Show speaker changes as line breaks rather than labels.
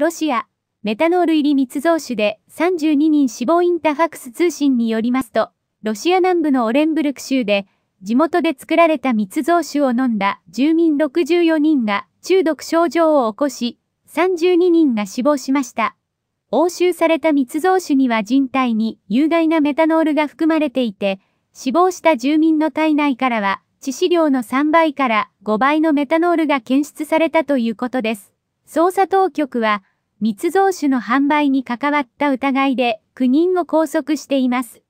ロシア、メタノール入り密造酒で32人死亡インタファクス通信によりますと、ロシア南部のオレンブルク州で、地元で作られた密造酒を飲んだ住民64人が中毒症状を起こし、32人が死亡しました。押収された密造酒には人体に有害なメタノールが含まれていて、死亡した住民の体内からは致死量の3倍から5倍のメタノールが検出されたということです。捜査当局は、密造酒の販売に関わった疑いで9人を拘束しています。